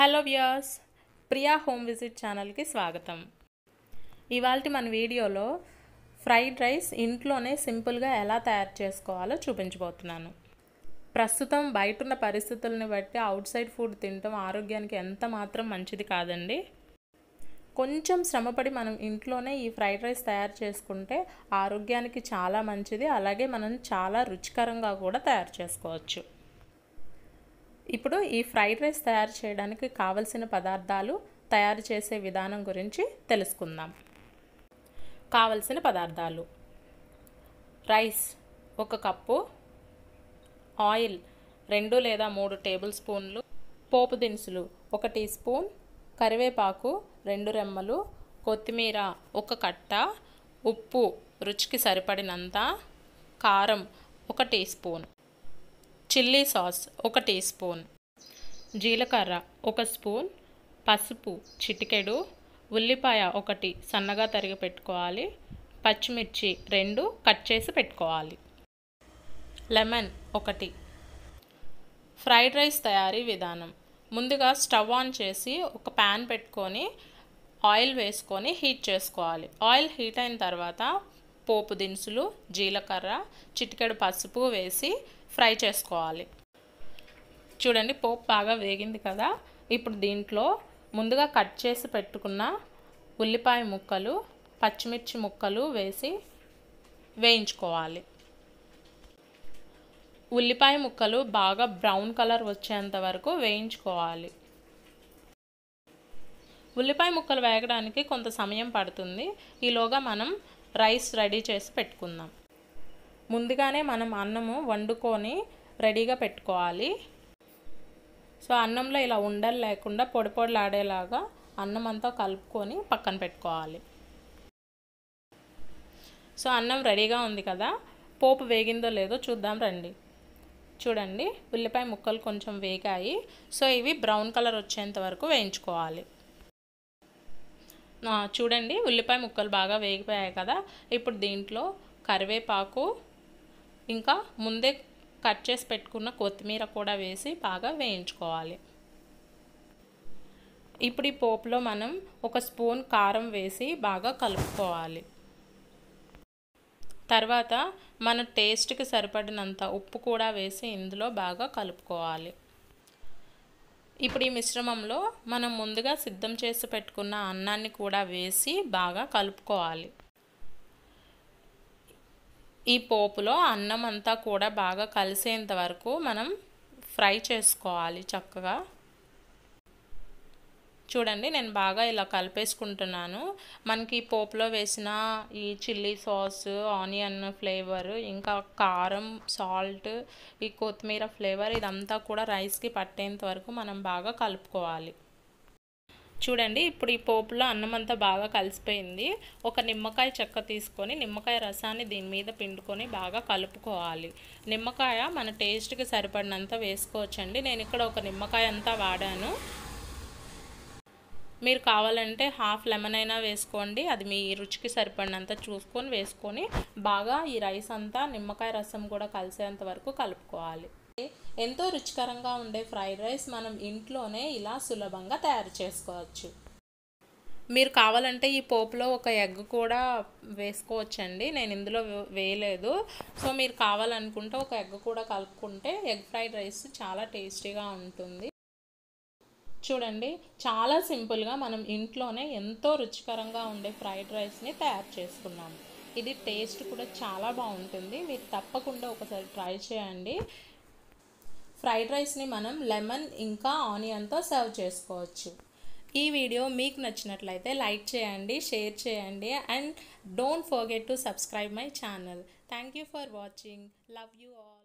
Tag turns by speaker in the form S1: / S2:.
S1: hello viewers Priya home visit ఛానల్కి స్వాగతం ఇవాళ మన వీడియోలో ఫ్రైడ్ రైస్ ఇంట్లోనే సింపుల్గా ఎలా తయారు చేసుకోవాలో చూపించబోతున్నాను ప్రస్తుతం బయట ఉన్న పరిస్థితులను బట్టి అవుట్ సైడ్ ఫుడ్ తినటం ఆరోగ్యానికి ఎంత మాత్రం మంచిది కాదండి కొంచెం శ్రమపడి మనం ఇంట్లోనే ఈ ఫ్రైడ్ రైస్ తయారు చేసుకుంటే ఆరోగ్యానికి చాలా మంచిది అలాగే మనం చాలా రుచికరంగా కూడా తయారు చేసుకోవచ్చు ఇప్పుడు ఈ ఫ్రైడ్ రైస్ తయారు చేయడానికి కావలసిన పదార్థాలు తయారు చేసే విధానం గురించి తెలుసుకుందాం కావలసిన పదార్థాలు రైస్ ఒక కప్పు ఆయిల్ రెండు లేదా మూడు టేబుల్ స్పూన్లు పోపు దినుసులు ఒక టీ స్పూన్ కరివేపాకు రెండు రెమ్మలు కొత్తిమీర ఒక కట్ట ఉప్పు రుచికి సరిపడినంత కారం ఒక టీ స్పూన్ చిల్లీ సాస్ ఒక టీ స్పూన్ జీలకర్ర ఒక స్పూన్ పసుపు చిటికెడు ఉల్లిపాయ ఒకటి సన్నగా తరిగి పెట్టుకోవాలి పచ్చిమిర్చి రెండు కట్ చేసి పెట్టుకోవాలి లెమన్ ఒకటి ఫ్రైడ్ రైస్ తయారీ విధానం ముందుగా స్టవ్ ఆన్ చేసి ఒక ప్యాన్ పెట్టుకొని ఆయిల్ వేసుకొని హీట్ చేసుకోవాలి ఆయిల్ హీట్ అయిన తర్వాత పోపు దినుసులు జీలకర్ర చిటికెడు పసుపు వేసి ఫ్రై చేసుకోవాలి చూడండి పోపు బాగా వేగింది కదా ఇప్పుడు దీంట్లో ముందుగా కట్ చేసి పెట్టుకున్న ఉల్లిపాయ ముక్కలు పచ్చిమిర్చి ముక్కలు వేసి వేయించుకోవాలి ఉల్లిపాయ ముక్కలు బాగా బ్రౌన్ కలర్ వచ్చేంత వరకు వేయించుకోవాలి ఉల్లిపాయ ముక్కలు వేగడానికి కొంత సమయం పడుతుంది ఈలోగా మనం రైస్ రెడీ చేసి పెట్టుకుందాం ముందుగానే మనం అన్నము వండుకొని రెడీగా పెట్టుకోవాలి సో అన్నంలో ఇలా ఉండలు లేకుండా పొడి పొడిలాడేలాగా అన్నం అంతా కలుపుకొని పక్కన పెట్టుకోవాలి సో అన్నం రెడీగా ఉంది కదా పోపు వేగిందో లేదో చూద్దాం రండి చూడండి ఉల్లిపాయ ముక్కలు కొంచెం వేగాయి సో ఇవి బ్రౌన్ కలర్ వచ్చేంత వరకు వేయించుకోవాలి చూడండి ఉల్లిపాయ ముక్కలు బాగా వేగిపోయాయి కదా ఇప్పుడు దీంట్లో కరివేపాకు ఇంకా ముందే కట్ చేసి పెట్టుకున్న కొత్తిమీర కూడా వేసి బాగా వేయించుకోవాలి ఇప్పుడు ఈ పోపులో మనం ఒక స్పూన్ కారం వేసి బాగా కలుపుకోవాలి తర్వాత మన టేస్ట్కి సరిపడినంత ఉప్పు కూడా వేసి ఇందులో బాగా కలుపుకోవాలి ఇప్పుడు ఈ మిశ్రమంలో మనం ముందుగా సిద్ధం చేసి పెట్టుకున్న అన్నాన్ని కూడా వేసి బాగా కలుపుకోవాలి ఈ పోపులో అన్నం అంతా కూడా బాగా కలిసేంత వరకు మనం ఫ్రై చేసుకోవాలి చక్కగా చూడండి నేను బాగా ఇలా కలిపేసుకుంటున్నాను మనకి పోపులో వేసిన ఈ చిల్లీ సాస్ ఆనియన్ ఫ్లేవర్ ఇంకా కారం సాల్ట్ ఈ కొత్తిమీర ఫ్లేవర్ ఇదంతా కూడా రైస్కి పట్టేంత వరకు మనం బాగా కలుపుకోవాలి చూడండి ఇప్పుడు ఈ పోపులో అన్నం అంతా బాగా కలిసిపోయింది ఒక నిమ్మకాయ చెక్క తీసుకొని నిమ్మకాయ రసాన్ని దీని మీద పిండుకొని బాగా కలుపుకోవాలి నిమ్మకాయ మన టేస్ట్కి సరిపడినంత వేసుకోవచ్చండి నేను ఇక్కడ ఒక నిమ్మకాయ అంతా వాడాను మీరు కావాలంటే హాఫ్ లెమన్ అయినా వేసుకోండి అది మీ రుచికి సరిపడినంత చూసుకొని వేసుకొని బాగా ఈ రైస్ అంతా నిమ్మకాయ రసం కూడా కలిసేంత వరకు కలుపుకోవాలి ఎంతో రుచికరంగా ఉండే ఫ్రైడ్ రైస్ మనం ఇంట్లోనే ఇలా సులభంగా తయారు చేసుకోవచ్చు మీరు కావాలంటే ఈ పోపులో ఒక ఎగ్ కూడా వేసుకోవచ్చండి నేను ఇందులో వేయలేదు సో మీరు కావాలనుకుంటే ఒక ఎగ్ కూడా కలుపుకుంటే ఎగ్ ఫ్రైడ్ రైస్ చాలా టేస్టీగా ఉంటుంది చూడండి చాలా సింపుల్గా మనం ఇంట్లోనే ఎంతో రుచికరంగా ఉండే ఫ్రైడ్ రైస్ని తయారు చేసుకున్నాము ఇది టేస్ట్ కూడా చాలా బాగుంటుంది మీరు తప్పకుండా ఒకసారి ట్రై చేయండి ఫ్రైడ్ రైస్ని మనం లెమన్ ఇంకా ఆనియన్తో సర్వ్ చేసుకోవచ్చు ఈ వీడియో మీకు నచ్చినట్లయితే లైక్ చేయండి షేర్ చేయండి and don't forget to subscribe my channel thank you for watching love you all